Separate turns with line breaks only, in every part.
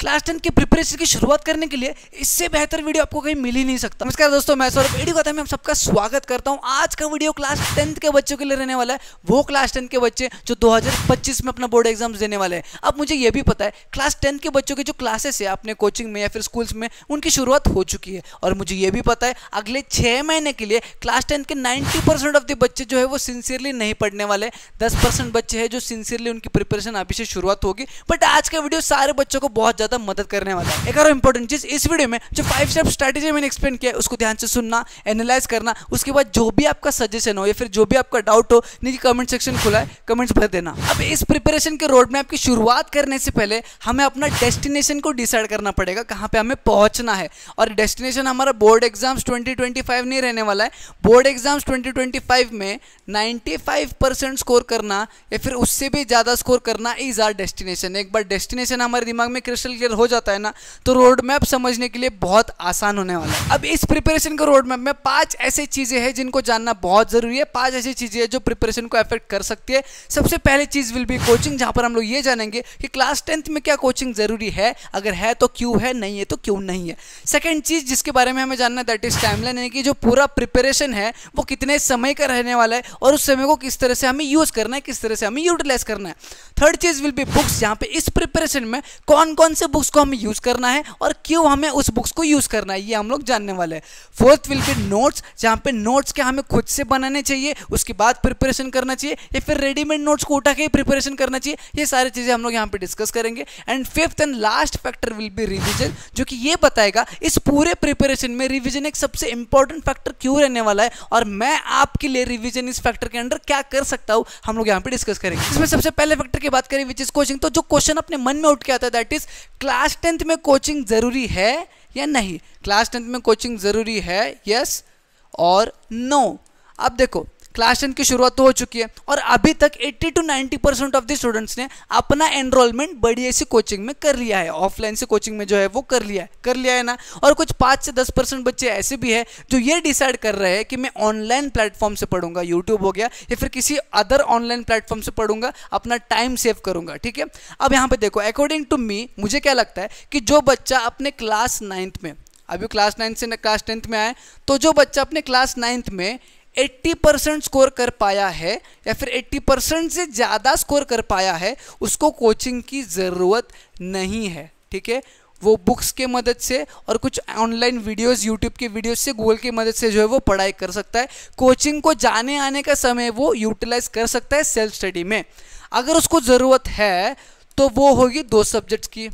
class ten के preparation की शुरुआत करने के लिए इससे बेहतर वीडियो आपको कहीं मिल ही नहीं सकता नमस्कार दोस्तों मैं सौरभ वीडियो कथा में सबका स्वागत करता हूं आज का वीडियो क्लास टेंथ के बच्चों के लिए रहने वाला है वो क्लास टेंथ के बच्चे जो 2025 में अपना बोर्ड एग्जाम्स देने वाले हैं अब मुझे ये भी पता है क्लास टेंथ के बच्चों की जो क्लासेस है अपने कोचिंग में या फिर स्कूल्स में उनकी शुरुआत हो चुकी है और मुझे ये भी पता है अगले छः महीने के लिए क्लास टेंथ के नाइन्टी ऑफ द बच्चे जो है वो सिंसियरली नहीं पढ़ने वाले दस बच्चे हैं जो सिंसियरली उनकी प्रिपरेशन अभी से शुरुआत होगी बट आज का वीडियो सारे बच्चों को बहुत ज़्यादा मदद करने वाला है एक और इंपॉर्टेंट चीज़ इस वीडियो में जो फाइव स्टेप स्ट्रेटेजी मैंने एक्सप्लेन किया है उसको ध्यान से सुनना एनालाइज करना उसके बाद जो भी आपका सजेशन हो या फिर जो भी आपका डाउट हो नीचे कमेंट सेक्शन खुला है कमेंट्स भर देना अब इस प्रिपरेशन के रोड मैप की शुरुआत करने से पहले हमें अपना डेस्टिनेशन को डिसाइड करना पड़ेगा कहाँ पे हमें पहुंचना है और डेस्टिनेशन हमारा बोर्ड एग्जाम्स ट्वेंटी नहीं रहने वाला है बोर्ड एग्जाम्स ट्वेंटी में नाइन्टी स्कोर करना या फिर उससे भी ज़्यादा स्कोर करना इज आर डेस्टिनेशन एक बार डेस्टिनेशन हमारे दिमाग में क्रिस्टल क्लियर हो जाता है ना तो रोड मैप समझने के लिए बहुत आसान होने वाला है अब इस प्रिपरेशन के रोड मैप में पांच ऐसी चीज़ें हैं जिनको जानना बहुत ज़रूरी है पांच ऐसी चीज़ें हैं जो प्रिपरेशन को अफेक्ट कर सकती है सबसे पहली चीज़ विल बी कोचिंग जहां पर हम लोग ये जानेंगे कि क्लास टेंथ में क्या कोचिंग ज़रूरी है अगर है तो क्यों है नहीं है तो क्यों नहीं है सेकेंड चीज़ जिसके बारे में हमें जानना है दैट इज़ टाइम यानी कि जो पूरा प्रिपरेशन है वो कितने समय का रहने वाला है और उस समय को किस तरह से हमें यूज़ करना है किस तरह से हमें यूटिलाइज करना है थर्ड चीज़ विल बी बुक्स यहाँ पे इस प्रिपरेशन में कौन कौन से से बुक्स को हमें यूज़ करना है और क्यों हमें उस बुक्स को यूज़ करना है ये हम लोग जानने वाले हैं फोर्थ विल बी नोट्स जहाँ पे नोट्स के हमें खुद से बनाने चाहिए उसके बाद प्रिपरेशन करना चाहिए या फिर रेडीमेड नोट्स को उठा के प्रिपरेशन करना चाहिए ये सारी चीज़ें हम लोग यहाँ पर डिस्कस करेंगे and fifth and last factor will be revision जो कि ये बताएगा इस पूरे प्रिपरेशन में रिविजन एक सबसे इंपॉर्टेंट फैक्टर क्यों रहने वाला है और मैं आपके लिए रिविजन इस फैक्टर के अंडर क्या कर सकता हूँ हम लोग यहाँ पे डिस्कस करेंगे इसमें सबसे पहले फैक्टर की बात करें विच इज कोचिंग तो जो क्वेश्चन अपने मन में उठ के आता है दैट इज क्लास टेंथ में कोचिंग ज़रूरी है या नहीं क्लास टेंथ में कोचिंग ज़रूरी है यस और नो अब देखो क्लास टेन की शुरुआत तो हो चुकी है और अभी तक 80 to 90 percent of the students ने अपना एनरोलमेंट बड़ी ऐसी कोचिंग में कर लिया है ऑफलाइन से कोचिंग में जो है वो कर लिया है कर लिया है ना और कुछ पाँच से दस परसेंट बच्चे ऐसे भी है जो ये डिसाइड कर रहे हैं कि मैं ऑनलाइन प्लेटफॉर्म से पढ़ूंगा यूट्यूब हो गया या फिर किसी अदर ऑनलाइन प्लेटफॉर्म से पढ़ूंगा अपना टाइम सेव करूंगा ठीक है अब यहाँ पर देखो अकॉर्डिंग टू मी मुझे क्या लगता है कि जो बच्चा अपने क्लास नाइन्थ में अभी क्लास नाइन्थ से क्लास टेंथ में आए तो जो बच्चा अपने क्लास नाइन्थ में 80 परसेंट स्कोर कर पाया है या फिर 80 परसेंट से ज़्यादा स्कोर कर पाया है उसको कोचिंग की ज़रूरत नहीं है ठीक है वो बुक्स के मदद से और कुछ ऑनलाइन वीडियोस यूट्यूब के वीडियोस से गूगल की मदद से जो है वो पढ़ाई कर सकता है कोचिंग को जाने आने का समय वो यूटिलाइज कर सकता है सेल्फ स्टडी में अगर उसको ज़रूरत है तो वो होगी दो सब्जेक्ट्स की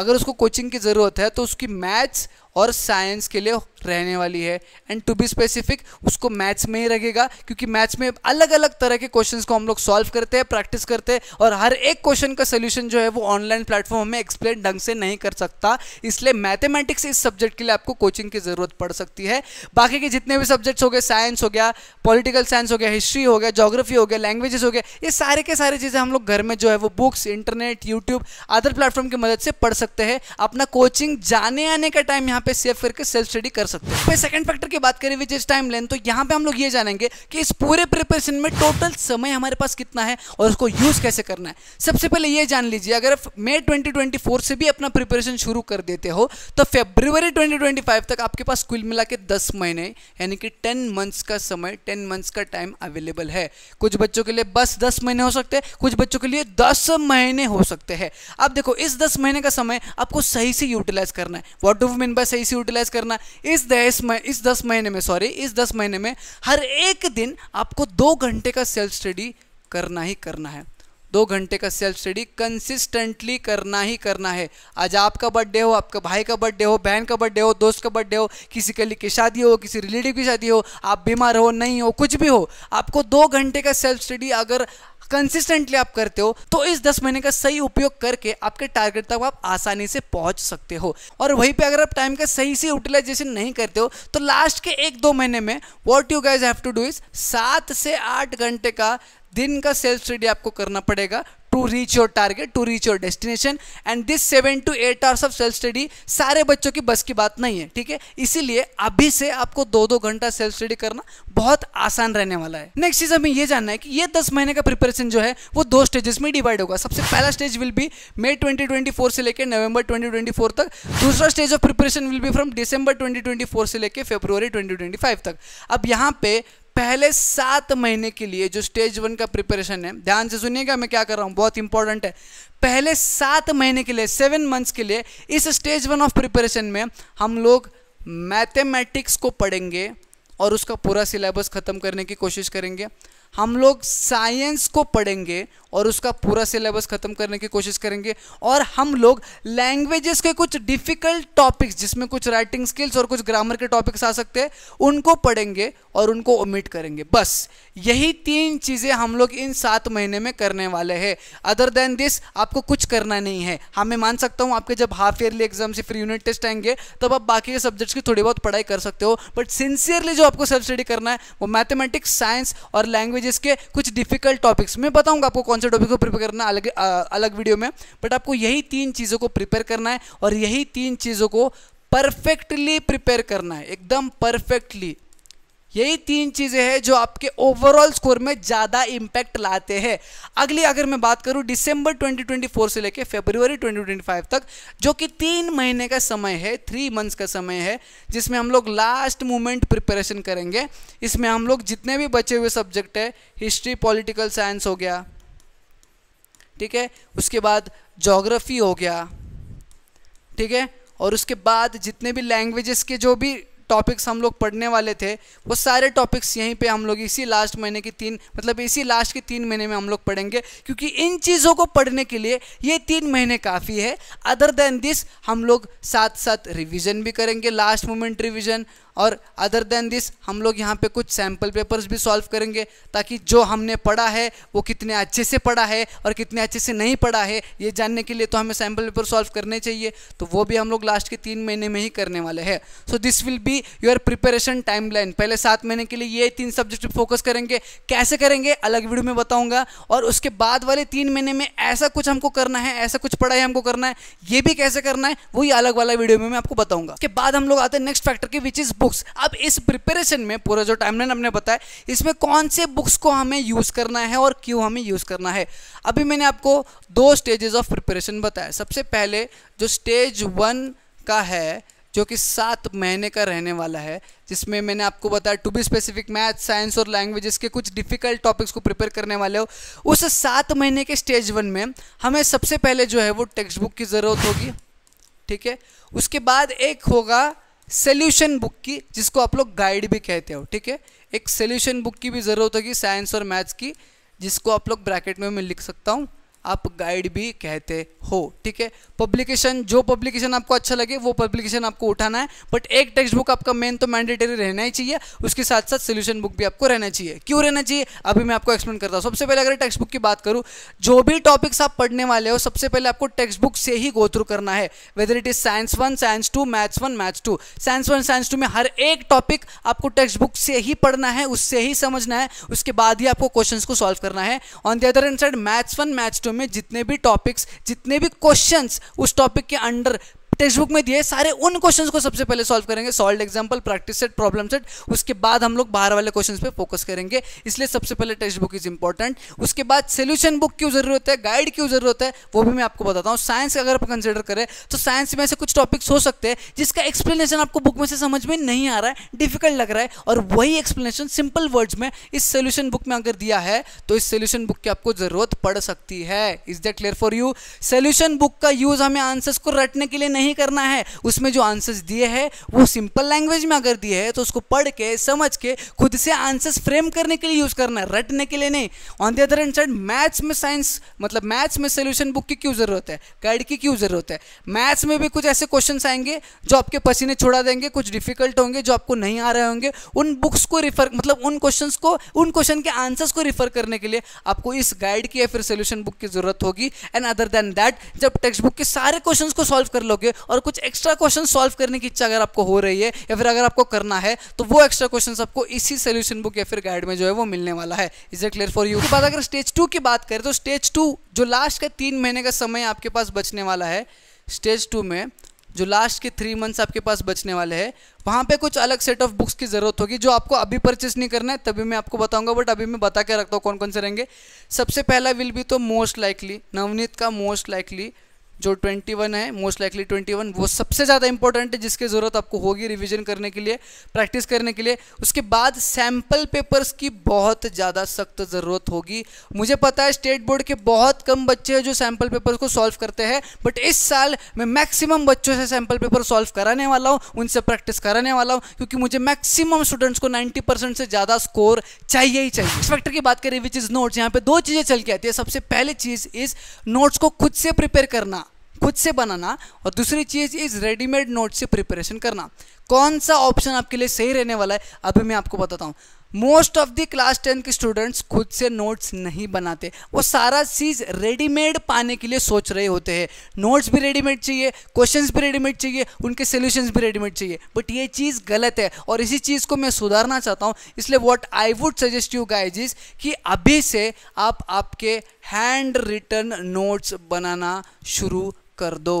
अगर उसको कोचिंग की ज़रूरत है तो उसकी मैथ्स और साइंस के लिए रहने वाली है एंड टू बी स्पेसिफिक उसको मैथ्स में ही रहेगा क्योंकि मैथ्स में अलग अलग तरह के क्वेश्चंस को हम लोग सॉल्व करते हैं प्रैक्टिस करते हैं और हर एक क्वेश्चन का सोल्यूशन जो है वो ऑनलाइन प्लेटफॉर्म हमें एक्सप्लेन ढंग से नहीं कर सकता इसलिए मैथमेटिक्स इस सब्जेक्ट के लिए आपको कोचिंग की ज़रूरत पड़ सकती है बाकी के जितने भी सब्जेक्ट्स हो गए साइंस हो गया पॉलिटिकल साइंस हो गया हिस्ट्री हो गया जोग्राफी हो गया लैंग्वेजेस हो गया ये सारे के सारे चीज़ें हम लोग घर में जो है वो books internet YouTube other platform की मदद से पढ़ सकते हैं अपना कोचिंग जाने आने का टाइम यहाँ यहाँ पे सेव करके सेल्फ स्टडी कर सकते हैं सेकंड फैक्टर की बात करें विच इज टाइम लेंथ तो यहाँ पे हम लोग ये जानेंगे कि इस पूरे प्रिपरेशन में टोटल समय हमारे पास कितना है और उसको यूज कैसे करना है सबसे पहले ये जान लीजिए अगर आप मई 2024 से भी अपना प्रिपरेशन शुरू कर देते हो तो फेब्रुवरी ट्वेंटी तक आपके पास कुल मिला के दस महीने यानी कि टेन मंथ्स का समय टेन मंथ्स का टाइम अवेलेबल है कुछ बच्चों के लिए बस दस महीने हो सकते हैं कुछ बच्चों के लिए दस महीने हो सकते हैं अब देखो इस दस महीने का समय आपको सही से यूटिलाइज करना है वॉट डू मीन बाय सही से यूटिलाइज करना इस दस इस दस महीने में सॉरी इस दस महीने में हर एक दिन आपको दो घंटे का सेल्फ स्टडी करना ही करना है दो घंटे का सेल्फ स्टडी कंसिस्टेंटली करना ही करना है आज आपका बर्थडे हो आपका भाई का बर्थडे हो बहन का बर्थडे हो दोस्त का बर्थडे हो किसी के लिए की शादी हो किसी रिलेटिव की शादी हो आप बीमार हो नहीं हो कुछ भी हो आपको दो घंटे का सेल्फ स्टडी अगर कंसिस्टेंटली आप करते हो तो इस दस महीने का सही उपयोग करके आपके टारगेट तक आप आसानी से पहुंच सकते हो और वहीं पे अगर आप टाइम का सही से यूटिलाइजेशन नहीं करते हो तो लास्ट के एक दो महीने में what you guys have to do is सात से आठ घंटे का दिन का सेल्फ स्टडी आपको करना पड़ेगा to reach your target to reach your destination and this seven to eight hours of self study सारे बच्चों की बस की बात नहीं है ठीक है इसीलिए अभी से आपको दो दो घंटा सेल्फ स्टडी करना बहुत आसान रहने वाला है नेक्स्ट चीज हमें यह जानना है कि ये दस महीने का प्रिपरेशन जो है वो दो स्टेजेस में डिवाइड होगा सबसे पहला stage will be May twenty twenty four से लेकर नवंबर ट्वेंटी ट्वेंटी फोर तक दूसरा stage of preparation will be from December twenty twenty four से लेकर फेब्रुवरी ट्वेंटी ट्वेंटी फाइव तक अब यहाँ पे पहले सात महीने के लिए जो स्टेज वन का प्रिपरेशन है ध्यान से सुनिएगा मैं क्या कर रहा हूँ बहुत इंपॉर्टेंट है पहले सात महीने के लिए सेवन मंथ्स के लिए इस स्टेज वन ऑफ प्रिपरेशन में हम लोग मैथमेटिक्स को पढ़ेंगे और उसका पूरा सिलेबस ख़त्म करने की कोशिश करेंगे हम लोग साइंस को पढ़ेंगे और उसका पूरा सिलेबस ख़त्म करने की कोशिश करेंगे और हम लोग लैंग्वेजेस के कुछ डिफ़िकल्ट टॉपिक्स जिसमें कुछ राइटिंग स्किल्स और कुछ ग्रामर के टॉपिक्स आ सकते हैं उनको पढ़ेंगे और उनको ओमिट करेंगे बस यही तीन चीज़ें हम लोग इन सात महीने में करने वाले हैं अदर देन दिस आपको कुछ करना नहीं है हाँ मैं मान सकता हूँ आपके जब हाफ ईयरली एग्जाम से फ्री यूनिट टेस्ट आएंगे तब आप बाकी के सब्जेक्ट्स की थोड़ी बहुत पढ़ाई कर सकते हो बट सिंसियरली जो आपको सेल्फ स्टडी करना है वो मैथमेटिक्स साइंस और लैंग्वेजेस के कुछ डिफिकल्ट टॉपिक्स मैं बताऊंगा आपको कौन कौन से टॉपिक को प्रिपेयर करना अलग आ, अलग वीडियो में बट आपको यही तीन चीज़ों को प्रिपेयर करना है और यही तीन चीज़ों को परफेक्टली प्रिपेयर करना है एकदम परफेक्टली यही तीन चीज़ें हैं जो आपके ओवरऑल स्कोर में ज़्यादा इम्पैक्ट लाते हैं अगली अगर मैं बात करूँ दिसंबर 2024 से लेकर फेब्रुवरी 2025 तक जो कि तीन महीने का समय है थ्री मंथ्स का समय है जिसमें हम लोग लास्ट मोमेंट प्रिपरेशन करेंगे इसमें हम लोग जितने भी बचे हुए सब्जेक्ट है हिस्ट्री पॉलिटिकल साइंस हो गया ठीक है उसके बाद जोग्राफ़ी हो गया ठीक है और उसके बाद जितने भी लैंग्वेजेस के जो भी टॉपिक्स हम लोग पढ़ने वाले थे वो सारे टॉपिक्स यहीं पे हम लोग इसी लास्ट महीने के तीन मतलब इसी लास्ट के तीन महीने में हम लोग पढ़ेंगे क्योंकि इन चीज़ों को पढ़ने के लिए ये तीन महीने काफ़ी है अदर देन दिस हम लोग साथ साथ रिविज़न भी करेंगे लास्ट मोमेंट रिविज़न और अदर देन दिस हम लोग यहाँ पे कुछ सैम्पल पेपर्स भी सॉल्व करेंगे ताकि जो हमने पढ़ा है वो कितने अच्छे से पढ़ा है और कितने अच्छे से नहीं पढ़ा है ये जानने के लिए तो हमें सैम्पल पेपर सॉल्व करने चाहिए तो वो भी हम लोग लास्ट के तीन महीने में ही करने वाले हैं so this will be your preparation timeline पहले सात महीने के लिए ये तीन सब्जेक्ट पर फोकस करेंगे कैसे करेंगे अलग वीडियो में बताऊँगा और उसके बाद वाले तीन महीने में ऐसा कुछ हमको करना है ऐसा कुछ पढ़ाई हमको करना है ये भी कैसे करना है वही अलग वाला वीडियो में मैं आपको बताऊँगा उसके बाद हम लोग आते हैं नेक्स्ट फैक्टर के विच इज़ बुक बुक्स अब इस प्रिपरेशन में पूरा जो टाइमलाइन हमने बताया इसमें कौन से बुक्स को हमें यूज़ करना है और क्यों हमें यूज़ करना है अभी मैंने आपको दो स्टेजेस ऑफ प्रिपरेशन बताया सबसे पहले जो स्टेज वन का है जो कि सात महीने का रहने वाला है जिसमें मैंने आपको बताया to be specific math science और लैंग्वेजेस के कुछ डिफिकल्ट टॉपिक्स को प्रिपेयर करने वाले हो उस सात महीने के स्टेज वन में हमें सबसे पहले जो है वो टेक्स्ट बुक की ज़रूरत होगी ठीक है उसके बाद एक होगा सोल्यूशन बुक की जिसको आप लोग गाइड भी कहते हो ठीक है एक सोल्यूशन बुक की भी ज़रूरत होगी साइंस और मैथ्स की जिसको आप लोग ब्रैकेट में मैं लिख सकता हूँ आप गाइड भी कहते हो ठीक है पब्लिकेशन जो पब्लिकेशन आपको अच्छा लगे वो पब्लिकेशन आपको उठाना है बट एक टेक्स्ट बुक आपका मेन तो मैंडेटरी रहना ही चाहिए उसके साथ साथ सोल्यूशन बुक भी आपको रहना चाहिए क्यों रहना चाहिए अभी मैं आपको एक्सप्लेन करता हूँ सबसे पहले अगर टेक्स्ट बुक की बात करूँ जो भी टॉपिक्स आप पढ़ने वाले हो सबसे पहले आपको टेक्स्ट बुक से ही गोथ्रू करना है whether it is science one science two maths one maths two science one science two में हर एक टॉपिक आपको टेक्स्ट बुक से ही पढ़ना है उससे ही समझना है उसके बाद ही आपको क्वेश्चन को सॉल्व करना है on the other end side maths one maths two में जितने भी टॉपिक्स जितने भी क्वेश्चंस उस टॉपिक के अंडर टेक्स्ट बुक में दिए सारे उन क्वेश्चन को सबसे पहले सॉल्व करेंगे solve example practice set problem set उसके बाद हम लोग बाहर वाले क्वेश्चन पे फोकस करेंगे इसलिए सबसे पहले टेक्स्ट बुक इज इंपॉर्टेंट उसके बाद सोल्यूशन बुक क्यों जरूरत है गाइड क्यों जरूरत है वो भी मैं आपको बताता हूँ साइंस अगर आप कंसिडर करें तो साइंस में ऐसे कुछ टॉपिक्स हो सकते हैं जिसका एक्सप्लेनेशन आपको बुक में से समझ में नहीं आ रहा है डिफिकल्ट लग रहा है और वही एक्सप्लेनेशन सिंपल वर्ड्स में इस सोल्यूशन बुक में अगर दिया है तो इस सोल्यूशन बुक की आपको जरूरत पड़ सकती है is that clear for you solution book का यूज हमें आंसर्स को रटने के लिए नहीं नहीं करना है उसमें जो आंसर्स दिए हैं वो सिंपल लैंग्वेज में अगर दिए हैं तो उसको पढ़ के समझ के खुद से आंसर्स फ्रेम करने के लिए यूज़ करना है रटने के लिए नहीं on the other hand side maths में साइंस मतलब मैथ्स में सोल्यूशन बुक की क्यों ज़रूरत है गाइड की क्यों ज़रूरत है मैथ्स में भी कुछ ऐसे क्वेश्चन आएंगे जो आपके पसीने छोड़ा देंगे कुछ डिफिकल्ट होंगे जो आपको नहीं आ रहे होंगे उन बुक्स को रिफर मतलब उन क्वेश्चन को उन क्वेश्चन के आंसर्स को रिफर करने के लिए आपको इस गाइड की या फिर सोल्यूशन बुक की ज़रूरत होगी एंड अदर देन दैट जब टेक्स्ट बुक के सारे क्वेश्चन को सॉल्व कर लोगे और कुछ एक्स्ट्रा क्वेश्चन सॉल्व करने की इच्छा अगर आपको हो रही है या फिर अगर आपको करना है तो वो एक्स्ट्रा क्वेश्चन आपको इसी सोल्यूशन बुक या फिर गाइड में जो है वो मिलने वाला है is it clear for you बाद अगर स्टेज टू की बात करें तो स्टेज टू जो लास्ट का तीन महीने का समय आपके पास बचने वाला है स्टेज टू में जो लास्ट के थ्री मंथ्स आपके पास बचने वाले हैं वहाँ पे कुछ अलग सेट ऑफ बुक्स की ज़रूरत होगी जो आपको अभी परचेस नहीं करना है तभी मैं आपको बताऊंगा बट अभी मैं बता के रखता हूँ कौन कौन से रहेंगे सबसे पहला विल बी तो मोस्ट लाइकली नवनीत का मोस्ट लाइकली जो 21 है मोस्ट लाइकली 21 वो सबसे ज़्यादा इंपॉर्टेंट है जिसकी ज़रूरत आपको होगी रिविजन करने के लिए प्रैक्टिस करने के लिए उसके बाद सैम्पल पेपर्स की बहुत ज़्यादा सख्त ज़रूरत होगी मुझे पता है स्टेट बोर्ड के बहुत कम बच्चे हैं जो सैम्पल पेपर को सॉल्व करते हैं बट इस साल मैं मैक्सिमम बच्चों से सैम्पल पेपर सॉल्व कराने वाला हूँ उनसे प्रैक्टिस कराने वाला हूँ क्योंकि मुझे मैक्सिमम स्टूडेंट्स को नाइन्टी परसेंट से ज़्यादा स्कोर चाहिए ही चाहिए इंस्पेक्टर की बात करें विच इज़ नोट्स यहाँ पे दो चीज़ें चल के आती है सबसे पहले चीज़ इज़ नोट्स को खुद से प्रिपेयर करना खुद से बनाना और दूसरी चीज़ इस रेडीमेड नोट से प्रिपरेशन करना कौन सा ऑप्शन आपके लिए सही रहने वाला है अभी मैं आपको बताता हूँ most of the class ten के स्टूडेंट्स खुद से नोट्स नहीं बनाते वो सारा चीज़ रेडीमेड पाने के लिए सोच रहे होते हैं नोट्स भी रेडीमेड चाहिए क्वेश्चंस भी रेडीमेड चाहिए उनके सोल्यूशंस भी रेडीमेड चाहिए बट ये चीज़ गलत है और इसी चीज़ को मैं सुधारना चाहता हूँ इसलिए what I would suggest you guys is कि अभी से आप आपके हैंड रिटर्न नोट्स बनाना शुरू कर दो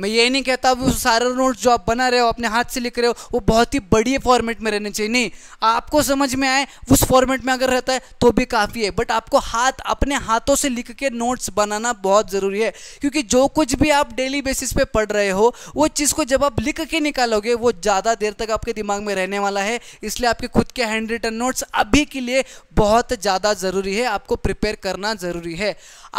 मैं ये नहीं कहता वो सारा नोट्स जो आप बना रहे हो अपने हाथ से लिख रहे हो वो बहुत ही बढ़िया फॉर्मेट में रहने चाहिए नहीं आपको समझ में आए उस फॉर्मेट में अगर रहता है तो भी काफ़ी है बट आपको हाथ अपने हाथों से लिख के नोट्स बनाना बहुत ज़रूरी है क्योंकि जो कुछ भी आप डेली बेसिस पे पढ़ रहे हो वो चीज़ को जब आप लिख के निकालोगे वो ज़्यादा देर तक आपके दिमाग में रहने वाला है इसलिए आपके खुद के हैंड रिटन नोट्स अभी के लिए बहुत ज़्यादा ज़रूरी है आपको प्रिपेयर करना ज़रूरी है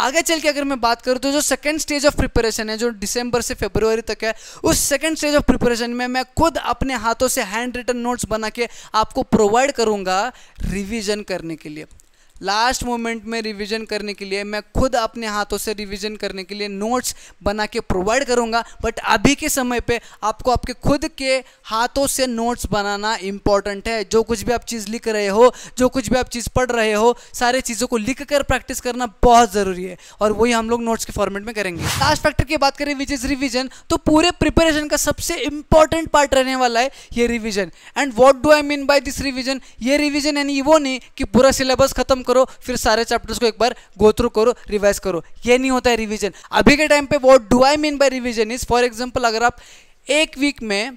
आगे चल के अगर मैं बात करूँ तो जो सेकेंड स्टेज ऑफ प्रिपरेशन है जो डिसम्बर से फेब्रुवरी तक है उस सेकेंड स्टेज ऑफ प्रिपरेशन में मैं खुद अपने हाथों से हैंड रिटन नोट्स बना के आपको प्रोवाइड करूंगा रिविजन करने के लिए लास्ट मोमेंट में रिवीजन करने के लिए मैं खुद अपने हाथों से रिवीजन करने के लिए नोट्स बना के प्रोवाइड करूँगा बट अभी के समय पे आपको आपके खुद के हाथों से नोट्स बनाना इम्पॉर्टेंट है जो कुछ भी आप चीज़ लिख रहे हो जो कुछ भी आप चीज़ पढ़ रहे हो सारे चीज़ों को लिख कर प्रैक्टिस करना बहुत ज़रूरी है और वही हम लोग नोट्स के फॉर्मेट में करेंगे लास्ट फैक्टर की बात करें विच इज़ रिविजन तो पूरे प्रिपरेशन का सबसे इम्पॉर्टेंट पार्ट रहने वाला है ये revision and what do I mean by this revision ये रिविजन यानी वो नहीं कि पूरा सिलेबस खत्म करो फिर सारे चैप्टर्स को एक बार गो थ्रू करो रिवाइज करो ये नहीं होता है रिविजन अभी के टाइम पे what do I mean by revision is for example अगर आप एक वीक में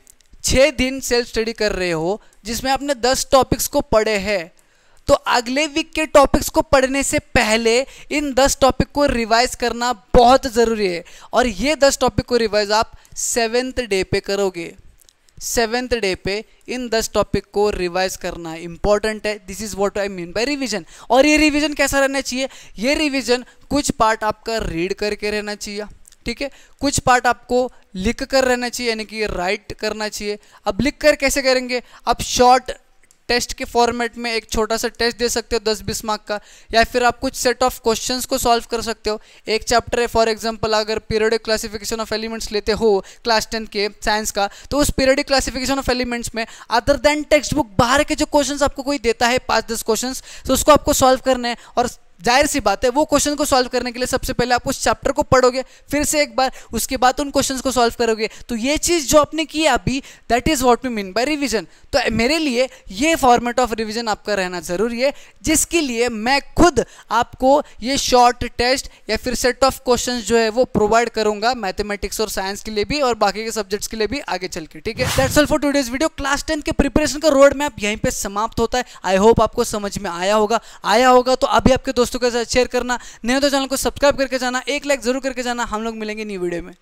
छः दिन सेल्फ स्टडी कर रहे हो जिसमें आपने दस टॉपिक्स को पढ़े हैं तो अगले वीक के टॉपिक्स को पढ़ने से पहले इन दस टॉपिक को रिवाइज करना बहुत ज़रूरी है और ये दस टॉपिक को रिवाइज आप सेवेंथ डे पे करोगे सेवेंथ डे पे इन दस टॉपिक को रिवाइज करना इंपॉर्टेंट है this is what I mean by revision और ये रिवीजन कैसा रहना चाहिए ये रिवीजन कुछ पार्ट आपका रीड करके रहना चाहिए ठीक है कुछ पार्ट आपको लिख कर रहना चाहिए यानी कि राइट करना चाहिए अब लिख कर कैसे करेंगे आप शॉर्ट टेस्ट के फॉर्मेट में एक छोटा सा टेस्ट दे सकते हो दस बीस मार्क का या फिर आप कुछ सेट ऑफ क्वेश्चंस को सॉल्व कर सकते हो एक चैप्टर है फॉर एग्जांपल अगर पीरियडिक क्लासिफिकेशन ऑफ एलिमेंट्स लेते हो क्लास टेन के साइंस का तो उस पीरियडिक क्लासिफिकेशन ऑफ एलिमेंट्स में अदर देन टेक्स्ट बुक बाहर के जो क्वेश्चन आपको कोई देता है पाँच दस क्वेश्चन तो उसको आपको सॉल्व करने और जाहिर सी बात है वो क्वेश्चन को सॉल्व करने के लिए सबसे पहले आप उस चैप्टर को पढ़ोगे फिर से एक बार उसके बाद उन क्वेश्चन को सॉल्व करोगे तो ये चीज़ जो आपने की अभी that is what me mean by revision तो मेरे लिए ये फॉर्मेट ऑफ रिविजन आपका रहना ज़रूरी है जिसके लिए मैं खुद आपको ये शॉर्ट टेस्ट या फिर सेट ऑफ क्वेश्चन जो है वो प्रोवाइड करूंगा मैथमेटिक्स और साइंस के लिए भी और बाकी के सब्जेक्ट्स के लिए भी आगे चल के ठीक है that's all for today's video class ten के प्रिपरेशन का रोड मैप यहीं पर समाप्त होता है आई होप आपको समझ में आया होगा आया होगा तो अभी आपके दोस्त दोस्तों के साथ शेयर करना नहीं तो चैनल को सब्सक्राइब करके जाना एक लाइक जरूर करके जाना हम लोग मिलेंगे न्यू वीडियो में